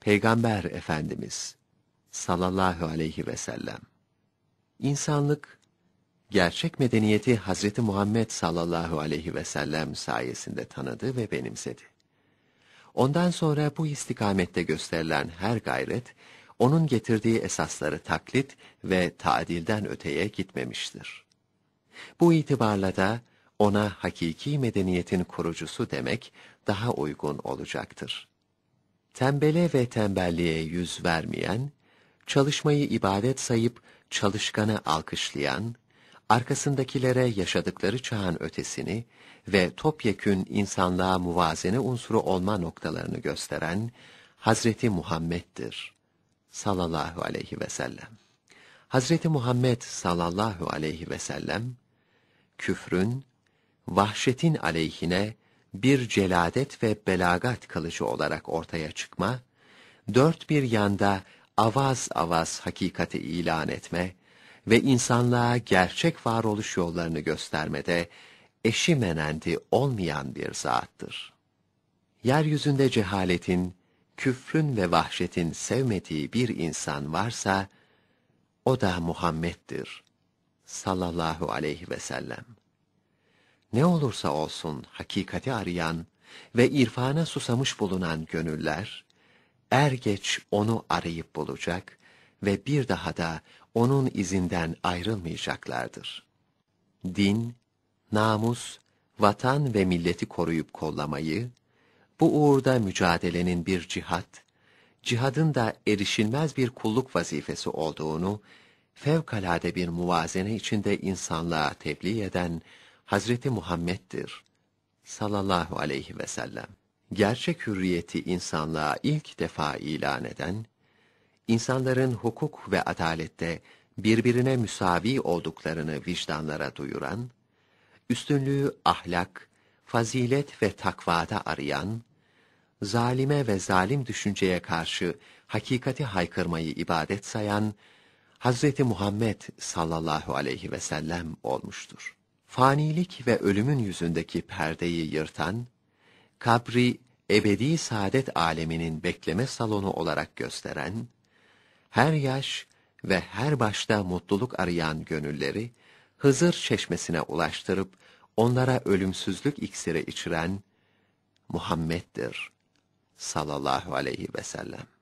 Peygamber Efendimiz sallallahu aleyhi ve sellem. İnsanlık gerçek medeniyeti Hazreti Muhammed sallallahu aleyhi ve sellem sayesinde tanıdı ve benimsedi. Ondan sonra bu istikamette gösterilen her gayret onun getirdiği esasları taklit ve tadilden öteye gitmemiştir. Bu itibarla da ona hakiki medeniyetin kurucusu demek daha uygun olacaktır tembele ve tembelliğe yüz vermeyen, çalışmayı ibadet sayıp çalışkanı alkışlayan, arkasındakilere yaşadıkları çağın ötesini ve topyekün insanlığa muvazene unsuru olma noktalarını gösteren Hazreti Muhammed'dir. Sallallahu aleyhi ve sellem. Hazreti Muhammed sallallahu aleyhi ve sellem, küfrün, vahşetin aleyhine bir celadet ve belagat kılıcı olarak ortaya çıkma, dört bir yanda avaz avaz hakikati ilan etme ve insanlığa gerçek varoluş yollarını göstermede eşi menendi olmayan bir zattır. Yeryüzünde cehaletin, küfrün ve vahşetin sevmediği bir insan varsa, o da Muhammed'dir sallallahu aleyhi ve sellem ne olursa olsun hakikati arayan ve irfana susamış bulunan gönüller, er geç onu arayıp bulacak ve bir daha da onun izinden ayrılmayacaklardır. Din, namus, vatan ve milleti koruyup kollamayı, bu uğurda mücadelenin bir cihat, cihadın da erişilmez bir kulluk vazifesi olduğunu, fevkalade bir muvazene içinde insanlığa tebliğ eden Hazreti Muhammed'dir sallallahu aleyhi ve sellem. Gerçek hürriyeti insanlığa ilk defa ilan eden, insanların hukuk ve adalette birbirine müsavi olduklarını vicdanlara duyuran, üstünlüğü ahlak, fazilet ve takvada arayan, zalime ve zalim düşünceye karşı hakikati haykırmayı ibadet sayan Hazreti Muhammed sallallahu aleyhi ve sellem olmuştur fanilik ve ölümün yüzündeki perdeyi yırtan, kabri ebedi saadet aleminin bekleme salonu olarak gösteren, her yaş ve her başta mutluluk arayan gönülleri Hızır çeşmesine ulaştırıp onlara ölümsüzlük iksiri içiren Muhammed'dir sallallahu aleyhi ve sellem.